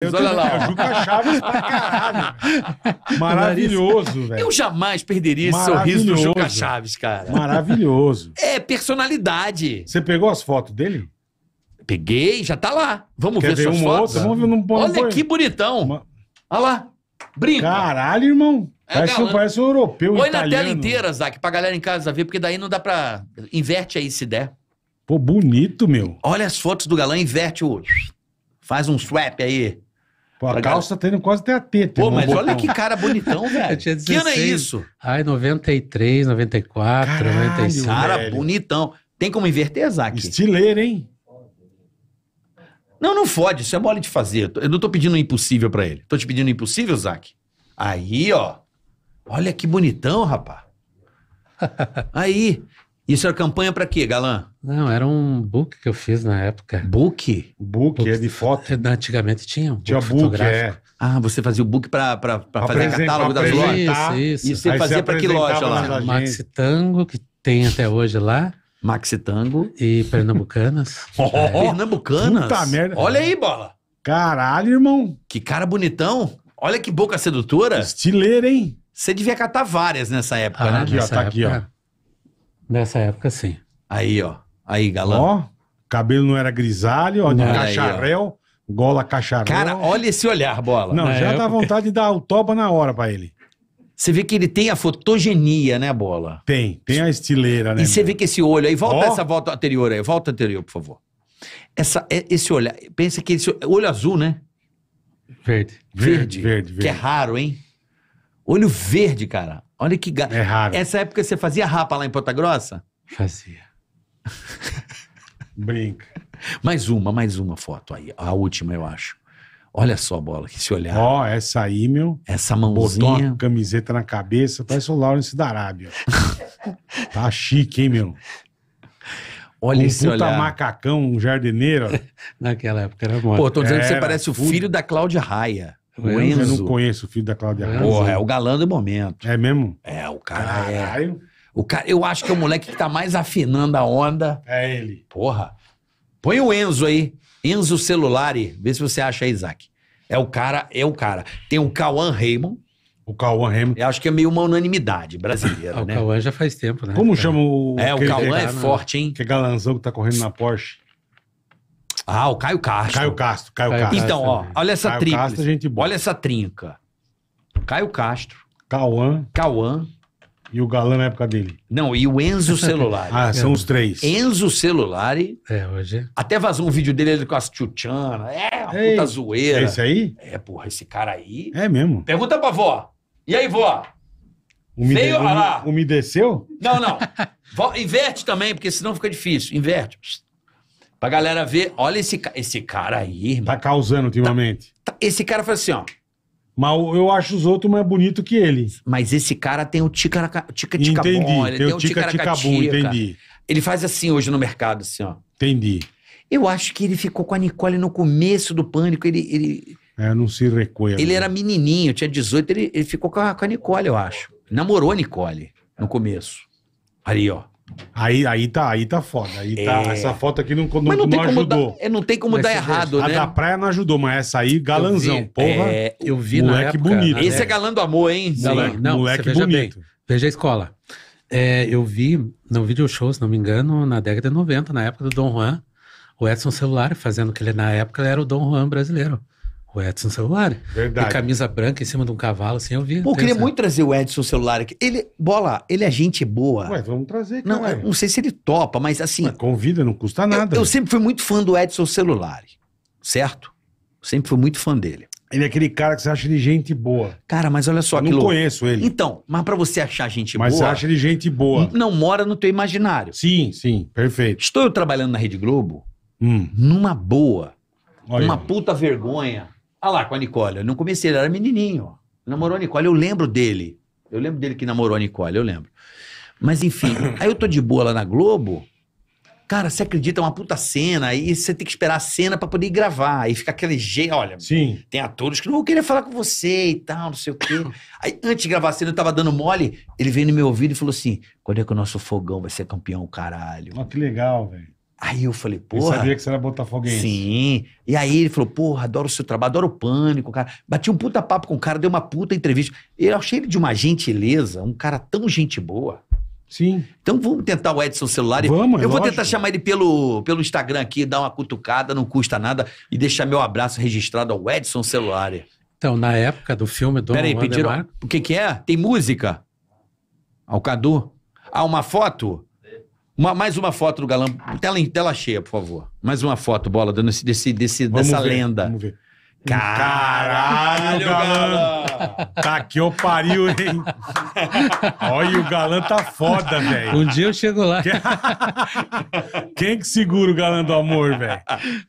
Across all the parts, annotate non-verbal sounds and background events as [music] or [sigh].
Eu Olha lá. Juca Chaves pra caralho. [laughs] Maravilhoso, velho. Eu jamais perderia esse sorriso do Juca Chaves, cara. Maravilhoso. É personalidade. Você pegou as fotos dele? Peguei, já tá lá. Vamos Quer ver, ver suas uma fotos. Outra? Vamos ver, Olha que bonitão. Olha lá. Brinca. Caralho, irmão. É parece, um, parece um europeu. Põe italiano. na tela inteira, Zac, pra galera em casa ver, porque daí não dá pra. Inverte aí se der. Pô, bonito, meu. Olha as fotos do galã, inverte o. Faz um swap aí. Pô, a calça tá indo quase até a teta. Pô, mas botão. olha que cara bonitão, [laughs] velho. que ano é isso? Ai, 93, 94, Caralho, 95. Cara, velho. bonitão. Tem como inverter, Zac? Estileiro, hein? Não, não fode. Isso é mole de fazer. Eu não tô pedindo impossível para ele. Tô te pedindo impossível, Zac? Aí, ó. Olha que bonitão, rapá. [laughs] Aí. Isso era campanha para quê, Galã? Não, era um book que eu fiz na época. Book? Book, book. é de foto. [laughs] Antigamente tinha um book Tinha book, é. Ah, você fazia o book para fazer catálogo das lojas? Isso, isso. E você fazia para que loja lá? Maxi Tango, que tem até hoje lá. Maxi Tango. E Pernambucanas. [laughs] oh, é. Pernambucanas? Puta merda. Olha aí, bola. Caralho, irmão. Que cara bonitão. Olha que boca sedutora. Estileira, hein? Você devia catar várias nessa época, ah, né? Aqui, ó, tá época. aqui, ó. Nessa época, sim. Aí, ó. Aí, galã. Ó, cabelo não era grisalho, ó, de Olha aí, ó. cacharel, gola cacharel. Cara, olha esse olhar, bola. Não, Na já dá vontade de dar toba na hora pra ele. Você vê que ele tem a fotogenia, né, bola? Tem, tem a estileira, né? E você vê que esse olho aí, volta essa volta anterior aí, volta anterior, por favor. Essa, é, esse olhar, pensa que esse olho azul, né? Verde. Verde, verde, verde. Que é raro, hein? Olho verde, cara. Olha que gato. É raro. Essa época você fazia rapa lá em Ponta Grossa? Fazia. [laughs] Brinca. Mais uma, mais uma foto aí. A última, eu acho. Olha só a bola, que se olhar. Ó, oh, essa aí, meu. Essa mãozinha. Botou uma camiseta na cabeça, parece o Lawrence da Arábia. [laughs] tá chique, hein, meu? Olha um esse puta olhar. macacão, um jardineiro. [laughs] Naquela época era bom. Pô, tô dizendo era, que você parece o filho da Cláudia Raia. O Enzo. Eu não conheço o filho da Cláudia Raia. Porra, é o galã do momento. É mesmo? É, o cara é- Caralho. é. O cara, eu acho que é o moleque que tá mais afinando a onda. É ele. Porra. Põe o Enzo aí. Enzo Celulari. Vê se você acha aí, Isaac. É o cara, é o cara. Tem o Cauã Raymond. O Cauã Raymond. Eu acho que é meio uma unanimidade brasileira, [laughs] ah, né? O Cauã já faz tempo, né? Como chama o. É, o Cauã é, é forte, hein? Que é galanzão que tá correndo na Porsche. Ah, o Caio Castro. Caio Castro, Caio, Caio Castro. Então, ó, olha essa trinca. Castro, gente boa. Olha essa trinca. Caio Castro. Cauã. Cauã. E o galã na época dele. Não, e o Enzo [laughs] Celulari. ah, são os três. Enzo Celulari. É, hoje. É. Até vazou um vídeo dele ele com as tchutchanas. É, a Ei, puta zoeira. É esse aí? É, porra, esse cara aí. É mesmo. Pergunta pra vó. E aí, vó? Umide... Veio lá. Umedeceu? Não, não. Inverte também, porque senão fica difícil. Inverte. Pra galera ver, olha esse, esse cara aí, irmão. Tá causando ultimamente. Tá-, tá Esse cara faz assim, ó. Mas eu acho os outros mais bonitos que ele. Mas esse cara tem o tica tica-tica entendi. ele tem o tica ticaracatica. entendi. Ele faz assim hoje no mercado, assim, ó. Entendi. Eu acho que ele ficou com a Nicole no começo do pânico. Ele, ele, É, não se recolhe. ele era menininho, tinha 18, ele, ele ficou com a, com a Nicole, eu acho. Namorou a Nicole no começo. Ali, ó. Aí, aí tá, aí tá foda. Aí tá, é. tá, essa foto aqui não, não, não, ajudou. Dar, é, não tem como mas dar errado, a né? A da praia não ajudou, mas essa aí, galanzão, eu vi, porra. É, eu vi moleque época, bonito. Né? Esse é galã do amor, hein? Sim. Moleque, não, moleque bonito. Bem, veja a escola. É, eu vi no vídeo show, se não me engano, na década de 90, na época do Dom Juan, o Edson Celular fazendo que ele, na época, era o Dom Juan brasileiro. O Edson Celular. Verdade. De camisa branca em cima de um cavalo, assim, eu vi. Pô, eu queria muito trazer o Edson Celular aqui. Ele, bola, ele é gente boa. Ué, vamos trazer aqui, Não, não sei se ele topa, mas assim... Mas convida, não custa nada. Eu, eu sempre fui muito fã do Edson Celular, certo? Sempre fui muito fã dele. Ele é aquele cara que você acha de gente boa. Cara, mas olha só. Eu não conheço ele. Então, mas para você achar gente mas boa... Mas você acha ele gente boa. Não mora no teu imaginário. Sim, sim, perfeito. Estou eu trabalhando na Rede Globo, hum. numa boa, olha. uma puta vergonha ah lá, com a Nicole. Eu não comecei, ele era menininho. Namorou a Nicole, eu lembro dele. Eu lembro dele que namorou a Nicole, eu lembro. Mas enfim, [coughs] aí eu tô de boa lá na Globo. Cara, você acredita, é uma puta cena, aí você tem que esperar a cena para poder gravar. Aí fica aquele jeito, olha, Sim. tem atores que não vão querer falar com você e tal, não sei o quê. [coughs] Aí antes de gravar a cena, eu tava dando mole, ele veio no meu ouvido e falou assim: quando é que o nosso fogão vai ser campeão, caralho? Ó, oh, que legal, velho. Aí eu falei, porra. Eu sabia que você era botafoguense. Sim. E aí ele falou, porra, adoro o seu trabalho, adoro o pânico, cara. Bati um puta papo com o cara, dei uma puta entrevista. Eu achei ele de uma gentileza, um cara tão gente boa. Sim. Então vamos tentar o Edson celular. Vamos, Eu vou tentar chamar ele pelo, pelo Instagram aqui, dar uma cutucada, não custa nada, e deixar meu abraço registrado ao Edson celular. Então, na época do filme do Peraí, pediram. O que, que é? Tem música? Alcadu? Cadu? Ah, uma foto? Uma, mais uma foto do galã. Tela, tela cheia, por favor. Mais uma foto, bola, desse, desse, desse dessa ver, lenda. Vamos ver. Caralho, galã! Tá que eu pariu, hein? Olha, o galã tá foda, velho. Um dia eu chego lá. Quem que segura o galã do amor, velho?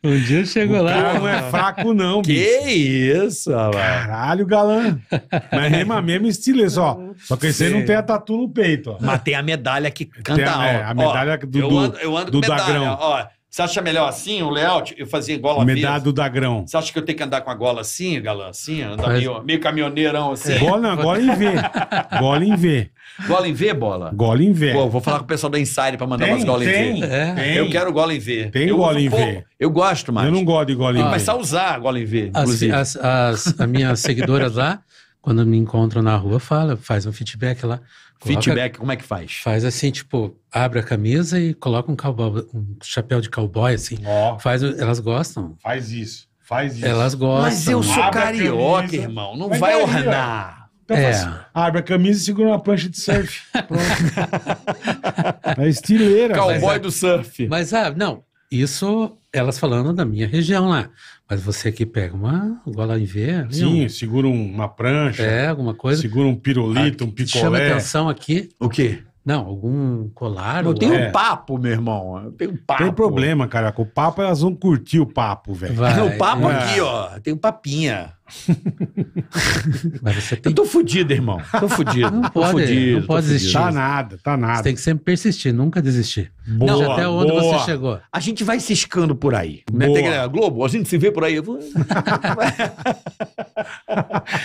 Um dia eu chego o lá. Cara não é fraco, não, que bicho. Que isso, velho. Caralho, galã. Mas mesmo, mesmo estilo, só. Só que você não tem a tatu no peito. Ó. Mas tem a medalha que canta tem a, é, a medalha ó, do, eu ando, eu ando do medalha, Dagrão. Ó você acha melhor assim o layout? Eu fazia a Medado da grão. Você acha que eu tenho que andar com a gola assim, galã? Assim? Andar Mas... meio, meio caminhoneirão assim? É. Gola, gola em V. gola em V. Gola em V, bola? Gola em V. Pô, vou falar com o pessoal da Inside pra mandar tem, umas gola em V. Tem. É. Eu quero gola em V. Tem eu gola em ver. V. Eu gosto mais. Eu não gosto de gola em ver. V. Começar a usar a gola em V, inclusive. As, as, as, as minhas seguidoras lá, quando me encontram na rua, falam, faz um feedback lá. Feedback, como é que faz? Faz assim, tipo, abre a camisa e coloca um, cowboy, um chapéu de cowboy, assim. Oh. Faz, elas gostam. Faz isso, faz isso. Elas gostam. Mas eu sou abre carioca, irmão. Não vai daí, ornar. Ó. Então é. Assim, abre a camisa e segura uma prancha de surf. [laughs] Pronto. é estileira. Cowboy mas, é- do surf. Mas, ah, não, isso elas falando da minha região lá. Mas você aqui pega uma gola em ver. Sim, um, segura uma prancha. É, alguma coisa. Segura um pirulito, aqui, um picolé. Chama atenção aqui. O quê? Não, algum colar. Não, tem um é. papo, meu irmão. Tem um papo. Tem problema, cara. Com O papo, elas vão curtir o papo, velho. O papo é. aqui, ó. Tem um papinha. [laughs] tem... Eu tô fudido, irmão. Tô fudido. Não pode, fudido, não pode desistir. Tá nada, tá nada. Você tem que sempre persistir, nunca desistir. Boa, não, até onde boa. você chegou. A gente vai ciscando por aí. Né? Tem que, Globo, a gente se vê por aí. [laughs] [laughs]